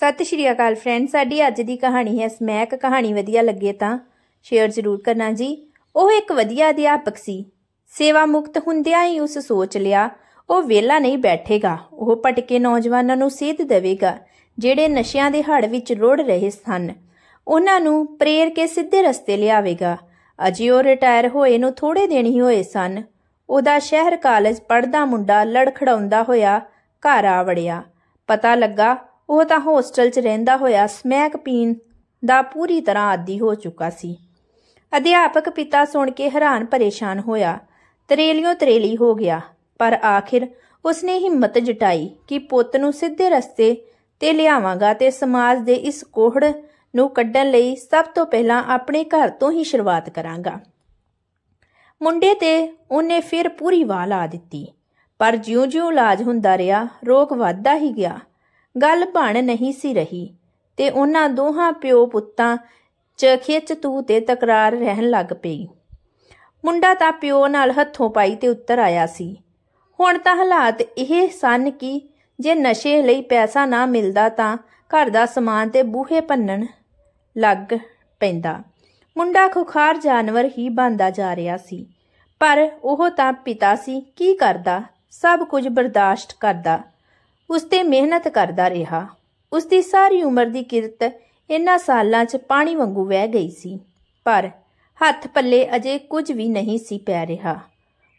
ਸਤਿ ਸ਼੍ਰੀ ਅਕਾਲ ਫਰੈਂਡ ਸਾਡੀ ਅੱਜ ਦੀ ਕਹਾਣੀ ਹੈ ਸਮੈਕ ਕਹਾਣੀ ਵਧੀਆ ਲੱਗੇ ਤਾਂ ਸ਼ੇਅਰ ਜ਼ਰੂਰ ਕਰਨਾ ਜੀ ਉਹ ਇੱਕ ਵਧੀਆ ਅਧਿਆਪਕ ਸੀ ਸੇਵਾ ਮੁਕਤ ਹੁੰਦਿਆਂ ਹੀ ਉਸ ਸੋਚ ਲਿਆ ਉਹ ਵੇਲਾ ਨਹੀਂ ਬੈਠੇਗਾ ਉਹ ਪਟਕੇ ਨੌਜਵਾਨਾਂ ਨੂੰ ਸੇਧ ਦੇਵੇਗਾ ਜਿਹੜੇ ਨਸ਼ਿਆਂ ਦੇ ਹੜ ਵਿੱਚ ਰੋੜ ਰਹੇ ਸਨ ਉਹਨਾਂ ਨੂੰ ਪ੍ਰੇਰ ਕੇ ਸਿੱਧੇ ਰਸਤੇ ਲਿਆਵੇਗਾ ਅਜੇ ਉਹ ਰਿਟਾਇਰ ਹੋਏ ਨੂੰ ਥੋੜੇ ਦਿਨ ਹੀ ਹੋਏ ਸਨ ਉਹਦਾ ਸ਼ਹਿਰ ਕਾਲਜ ਪੜਦਾ ਮੁੰਡਾ ਲੜਖੜਾਉਂਦਾ ਹੋਇਆ ਘਰ ਆ ਵੜਿਆ ਪਤਾ ਲੱਗਾ ਉਹ ਤਾਂ ਹੋਸਟਲ 'ਚ ਰਹਿੰਦਾ ਹੋਇਆ ਸਮੈਕ ਪੀਣ ਦਾ ਪੂਰੀ ਤਰ੍ਹਾਂ ਆਦੀ ਹੋ ਚੁੱਕਾ ਸੀ ਅਧਿਆਪਕ ਪਿਤਾ ਸੁਣ ਕੇ ਹੈਰਾਨ ਪਰੇਸ਼ਾਨ ਹੋਇਆ ਤਰੇਲੀਓ ਤਰੇਲੀ ਹੋ ਗਿਆ ਪਰ ਆਖਿਰ ਉਸਨੇ ਹਿੰਮਤ ਜਟਾਈ ਕਿ ਪੁੱਤ ਨੂੰ ਸਿੱਧੇ ਰਸਤੇ ਤੇ ਲਿਆਵਾਂਗਾ ਤੇ ਸਮਾਜ ਦੇ ਇਸ ਕੋਹੜ ਨੂੰ ਕੱਢਣ ਲਈ ਸਭ ਤੋਂ ਪਹਿਲਾਂ ਆਪਣੇ ਘਰ ਤੋਂ ਹੀ ਸ਼ੁਰੂਆਤ ਕਰਾਂਗਾ ਮੁੰਡੇ ਤੇ ਉਹਨੇ ਫਿਰ ਪੂਰੀ ਵਾਹ ਲਾ ਦਿੱਤੀ ਪਰ ਜਿਉਂ-ਜਿਉਂ ਇਲਾਜ ਹੁੰਦਾ ਰਿਹਾ ਰੋਗ ਵੱਧਦਾ ਹੀ ਗਿਆ ਗੱਲ ਬਣ ਨਹੀਂ ਸੀ ਰਹੀ ਤੇ ਉਹਨਾਂ ਦੋਹਾਂ ਪਿਓ ਪੁੱਤਾਂ 'ਚ ਖਿੱਚ ਤੂ ਤੇ ਤਕਰਾਰ ਰਹਿਣ ਲੱਗ ਪਈ ਮੁੰਡਾ ਤਾਂ ਪਿਓ ਨਾਲ ਹੱਥੋਂ ਪਾਈ ਤੇ ਉੱਤਰ ਆਇਆ ਸੀ ਹੁਣ ਤਾਂ ਹਾਲਾਤ ਇਹ ਸਨ ਕਿ ਜੇ ਨਸ਼ੇ ਲਈ ਪੈਸਾ ਨਾ ਮਿਲਦਾ ਤਾਂ ਘਰ ਦਾ ਸਮਾਨ ਤੇ ਬੂਹੇ ਭੰਨਣ ਲੱਗ ਪੈਂਦਾ ਮੁੰਡਾ ਖੁਖਾਰ ਜਾਨਵਰ ਹੀ ਬੰਦਾ ਜਾ ਰਿਹਾ ਸੀ ਪਰ ਉਹ ਤਾਂ ਪਿਤਾ ਸੀ ਕੀ ਕਰਦਾ ਸਭ ਕੁਝ ਬਰਦਾਸ਼ਤ ਕਰਦਾ ਉਸ ਤੇ ਮਿਹਨਤ ਕਰਦਾ ਰਿਹਾ ਉਸ ਦੀ ਸਾਰੀ ਉਮਰ ਦੀ ਕਿਰਤ ਇਨ੍ਹਾਂ ਸਾਲਾਂ 'ਚ ਪਾਣੀ ਵਾਂਗੂ ਵਹਿ ਗਈ ਸੀ ਪਰ ਹੱਥ ਪੱਲੇ ਅਜੇ ਕੁਝ ਵੀ ਨਹੀਂ ਸੀ ਪੈ ਰਿਹਾ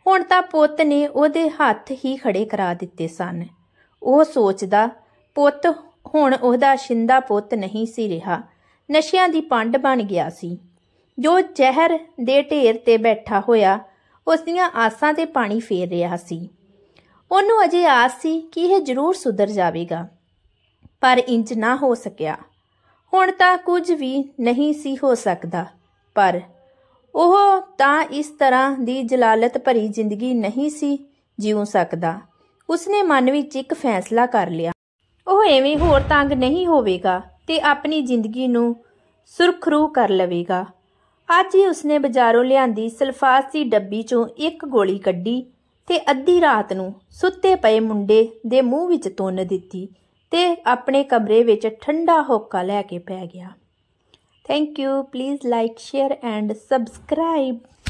ਹੁਣ ਤਾਂ ਪੁੱਤ ਨੇ ਉਹਦੇ ਹੱਥ ਹੀ ਖੜੇ ਕਰਾ ਦਿੱਤੇ ਸਨ ਉਹ ਸੋਚਦਾ ਪੁੱਤ ਹੁਣ ਉਹਦਾ ਸ਼ਿੰਦਾ ਪੁੱਤ ਨਹੀਂ ਸੀ ਰਿਹਾ ਨਸ਼ਿਆਂ ਦੀ ਪੰਡ ਬਣ ਗਿਆ ਸੀ ਜੋ ਜ਼ਹਿਰ ਦੇ ਢੇਰ ਤੇ ਬੈਠਾ ਹੋਇਆ ਉਸ ਦੀਆਂ ਆਸਾਂ ਤੇ ਪਾਣੀ ਫੇਰ ਰਿਹਾ ਸੀ ਉਹਨੂੰ ਅਜੇ ਆਸ ਸੀ ਕਿ ਇਹ ਜ਼ਰੂਰ ਸੁਧਰ ਜਾਵੇਗਾ ਪਰ ਇੰਜ ਨਾ ਹੋ ਸਕਿਆ ਹੁਣ ਤਾਂ ਕੁਝ ਵੀ ਨਹੀਂ ਸੀ ਹੋ ਸਕਦਾ ਪਰ ਉਹ ਤਾਂ ਇਸ ਤਰ੍ਹਾਂ ਦੀ ਜਲਾਲਤ ਭਰੀ ਜ਼ਿੰਦਗੀ ਨਹੀਂ ਸੀ ਜਿਉ ਸਕਦਾ ਉਸਨੇ ਮਨ ਵਿੱਚ ਇੱਕ ਫੈਸਲਾ ਕਰ ਲਿਆ ਉਹ ਐਵੇਂ ਹੋਰ ਤੰਗ ਨਹੀਂ ਹੋਵੇਗਾ ਤੇ ਆਪਣੀ ਜ਼ਿੰਦਗੀ ਨੂੰ ਸੁਰਖਰੂ ਕਰ ਲਵੇਗਾ ਅੱਜ ਹੀ ਉਸਨੇ ਬਾਜ਼ਾਰੋਂ ਲਿਆਂਦੀ ਸਲਫਾਸ ਦੀ ਡੱਬੀ ਚੋਂ ਇੱਕ ਗੋਲੀ ਕੱਢੀ ਤੇ ਅੱਧੀ ਰਾਤ ਨੂੰ ਸੁੱਤੇ ਪਏ ਮੁੰਡੇ ਦੇ ਮੂੰਹ ਵਿੱਚ ਤੁੰਨ ਦਿੱਤੀ ਤੇ ਆਪਣੇ ਕਮਰੇ ਵਿੱਚ ਠੰਡਾ ਹੋਕਾ ਲੈ ਕੇ ਪੈ ਗਿਆ thank you please like share and subscribe